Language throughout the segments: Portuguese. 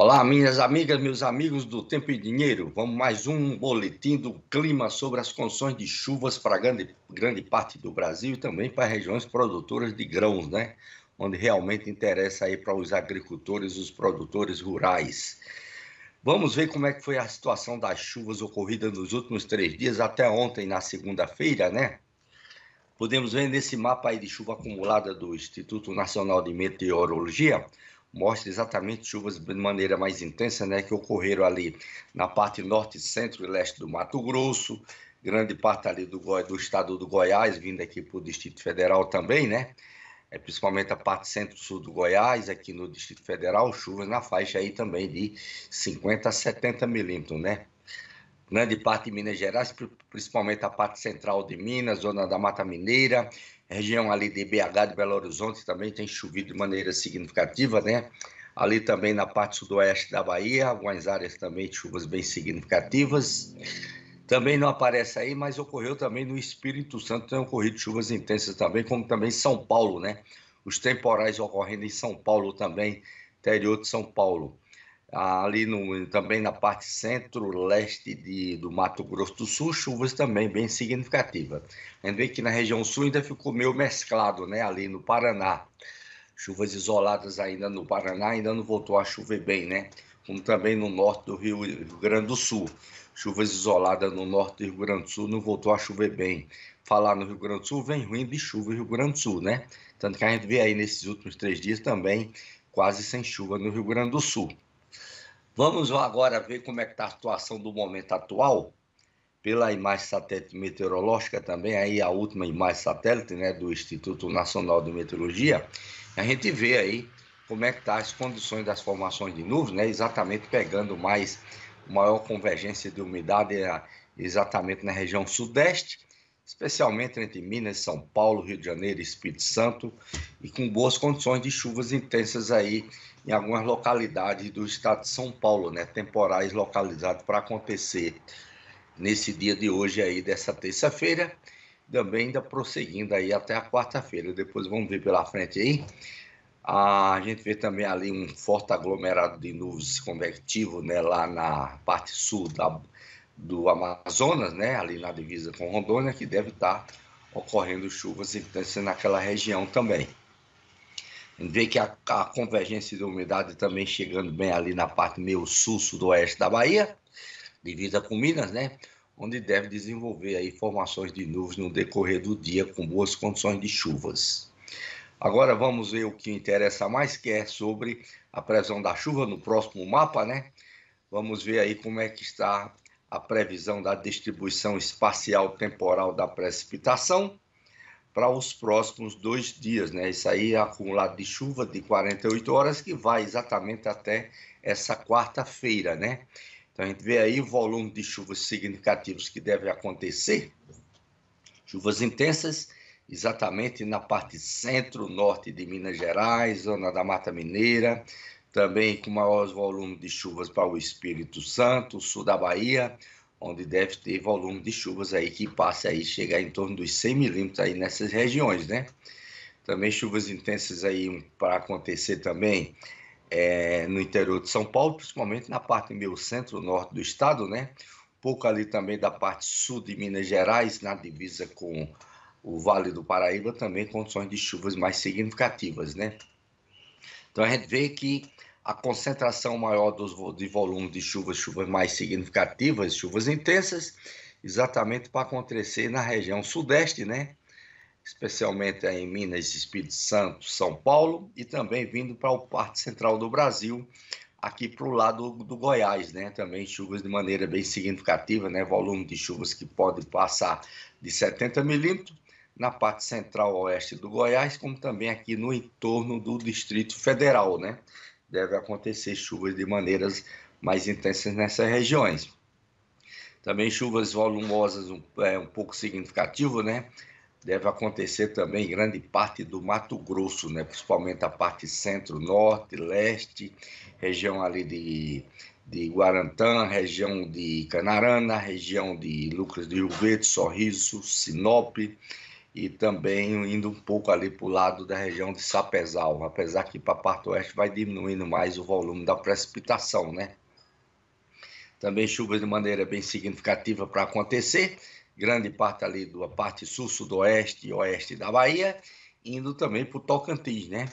Olá, minhas amigas, meus amigos do Tempo e Dinheiro. Vamos mais um boletim do clima sobre as condições de chuvas para grande, grande parte do Brasil e também para regiões produtoras de grãos, né? Onde realmente interessa aí para os agricultores, os produtores rurais. Vamos ver como é que foi a situação das chuvas ocorridas nos últimos três dias até ontem, na segunda-feira, né? Podemos ver nesse mapa aí de chuva acumulada do Instituto Nacional de Meteorologia mostra exatamente chuvas de maneira mais intensa, né, que ocorreram ali na parte norte, centro e leste do Mato Grosso, grande parte ali do, do estado do Goiás, vindo aqui para o Distrito Federal também, né? É, principalmente a parte centro-sul do Goiás, aqui no Distrito Federal, chuvas na faixa aí também de 50 a 70 milímetros, né? grande né, parte de Minas Gerais, principalmente a parte central de Minas, zona da Mata Mineira, região ali de BH, de Belo Horizonte, também tem chovido de maneira significativa, né? Ali também na parte sudoeste da Bahia, algumas áreas também de chuvas bem significativas. Também não aparece aí, mas ocorreu também no Espírito Santo, tem ocorrido chuvas intensas também, como também em São Paulo, né? Os temporais ocorrendo em São Paulo também, interior de São Paulo ali no, também na parte centro-leste do Mato Grosso do Sul, chuvas também bem significativas. Lembrei que na região sul ainda ficou meio mesclado, né, ali no Paraná. Chuvas isoladas ainda no Paraná, ainda não voltou a chover bem, né? Como também no norte do Rio, Rio Grande do Sul. Chuvas isoladas no norte do Rio Grande do Sul não voltou a chover bem. Falar no Rio Grande do Sul vem ruim de chuva no Rio Grande do Sul, né? Tanto que a gente vê aí nesses últimos três dias também quase sem chuva no Rio Grande do Sul. Vamos agora ver como é que está a situação do momento atual, pela imagem satélite meteorológica também, aí a última imagem satélite né, do Instituto Nacional de Meteorologia, a gente vê aí como é que estão tá as condições das formações de nuvens, né, exatamente pegando mais maior convergência de umidade é, exatamente na região sudeste, especialmente entre Minas, São Paulo, Rio de Janeiro, Espírito Santo, e com boas condições de chuvas intensas aí em algumas localidades do estado de São Paulo, né? Temporais localizados para acontecer nesse dia de hoje aí, dessa terça-feira, também ainda prosseguindo aí até a quarta-feira. Depois vamos ver pela frente aí. Ah, a gente vê também ali um forte aglomerado de nuvens convectivo, né? Lá na parte sul da, do Amazonas, né? Ali na divisa com Rondônia, que deve estar ocorrendo chuvas intensas naquela região também vê que a, a convergência de umidade também chegando bem ali na parte meio sul-sudoeste da Bahia, divisa com Minas, né? Onde deve desenvolver aí formações de nuvens no decorrer do dia com boas condições de chuvas. Agora vamos ver o que interessa mais, que é sobre a previsão da chuva no próximo mapa, né? Vamos ver aí como é que está a previsão da distribuição espacial temporal da precipitação para os próximos dois dias, né? Isso aí é acumulado de chuva de 48 horas que vai exatamente até essa quarta-feira, né? Então a gente vê aí o volume de chuvas significativos que deve acontecer, chuvas intensas, exatamente na parte centro-norte de Minas Gerais, zona da Mata Mineira, também com maiores volumes de chuvas para o Espírito Santo, sul da Bahia, onde deve ter volume de chuvas aí que passa aí, chegar em torno dos 100 milímetros aí nessas regiões, né? Também chuvas intensas aí para acontecer também é, no interior de São Paulo, principalmente na parte meio centro-norte do estado, né? pouco ali também da parte sul de Minas Gerais, na divisa com o Vale do Paraíba, também condições de chuvas mais significativas, né? Então a gente vê que a concentração maior dos, de volume de chuvas, chuvas mais significativas, chuvas intensas, exatamente para acontecer na região sudeste, né? especialmente em Minas, Espírito Santo, São Paulo, e também vindo para o parte central do Brasil, aqui para o lado do Goiás, né? Também chuvas de maneira bem significativa, né? Volume de chuvas que pode passar de 70 milímetros na parte central oeste do Goiás, como também aqui no entorno do Distrito Federal, né? deve acontecer chuvas de maneiras mais intensas nessas regiões. Também chuvas volumosas um, é, um pouco significativo, né? Deve acontecer também em grande parte do Mato Grosso, né? principalmente a parte centro-norte, leste, região ali de, de Guarantã, região de Canarana, região de Lucas de Rio Verde, Sorriso, Sinop, e também indo um pouco ali para o lado da região de Sapezal, apesar que para a parte oeste vai diminuindo mais o volume da precipitação, né? Também chuvas de maneira bem significativa para acontecer, grande parte ali da parte sul, sudoeste e oeste da Bahia, indo também para o Tocantins, né?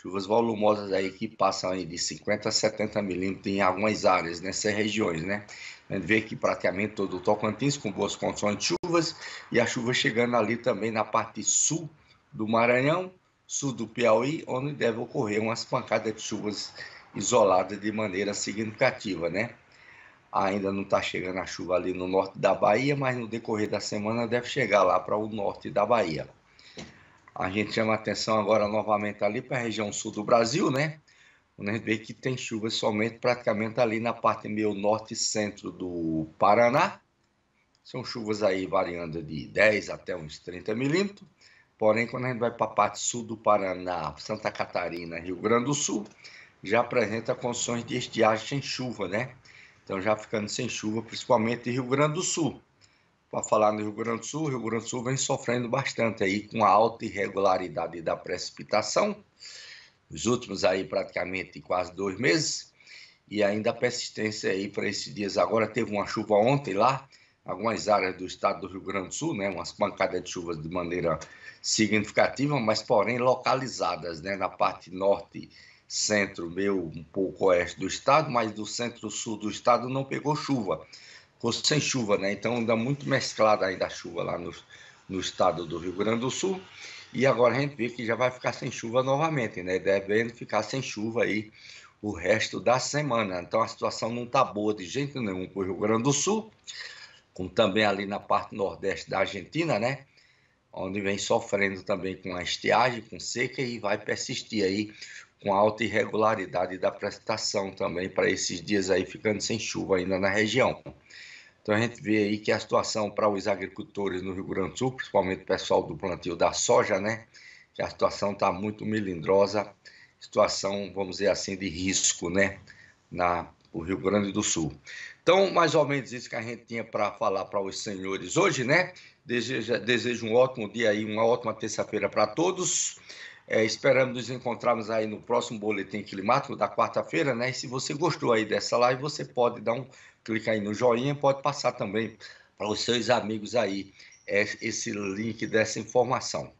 Chuvas volumosas aí que passam aí de 50 a 70 milímetros em algumas áreas, nessas regiões, né? A gente vê que praticamente todo o Tocantins com boas condições de chuvas e a chuva chegando ali também na parte sul do Maranhão, sul do Piauí, onde deve ocorrer umas pancadas de chuvas isoladas de maneira significativa, né? Ainda não está chegando a chuva ali no norte da Bahia, mas no decorrer da semana deve chegar lá para o norte da Bahia. A gente chama atenção agora novamente ali para a região sul do Brasil, né? Onde né, a gente vê que tem chuvas somente praticamente ali na parte meio norte e centro do Paraná. São chuvas aí variando de 10 até uns 30 milímetros. Porém, quando a gente vai para a parte sul do Paraná, Santa Catarina, Rio Grande do Sul, já apresenta condições de estiagem sem chuva, né? Então, já ficando sem chuva, principalmente em Rio Grande do Sul para falar no Rio Grande do Sul, o Rio Grande do Sul vem sofrendo bastante aí com a alta irregularidade da precipitação, nos últimos aí praticamente quase dois meses, e ainda a persistência aí para esses dias agora. Teve uma chuva ontem lá, algumas áreas do estado do Rio Grande do Sul, né, umas pancadas de chuvas de maneira significativa, mas porém localizadas, né, na parte norte, centro, meio um pouco oeste do estado, mas do centro-sul do estado não pegou chuva ficou sem chuva, né? Então dá muito mesclada ainda a chuva lá no, no estado do Rio Grande do Sul. E agora a gente vê que já vai ficar sem chuva novamente, né? Devendo ficar sem chuva aí o resto da semana. Então a situação não está boa de jeito nenhum para o Rio Grande do Sul, como também ali na parte nordeste da Argentina, né? Onde vem sofrendo também com a estiagem, com seca e vai persistir aí com alta irregularidade da prestação também para esses dias aí ficando sem chuva ainda na região. Então a gente vê aí que a situação para os agricultores no Rio Grande do Sul, principalmente o pessoal do plantio da soja, né? Que a situação está muito melindrosa, situação, vamos dizer assim, de risco, né? Na, o Rio Grande do Sul. Então, mais ou menos isso que a gente tinha para falar para os senhores hoje, né? Desejo, desejo um ótimo dia aí, uma ótima terça-feira para todos. É, esperamos nos encontrarmos aí no próximo Boletim Climático da quarta-feira, né? E se você gostou aí dessa live, você pode dar um clica aí no joinha, pode passar também para os seus amigos aí é, esse link dessa informação.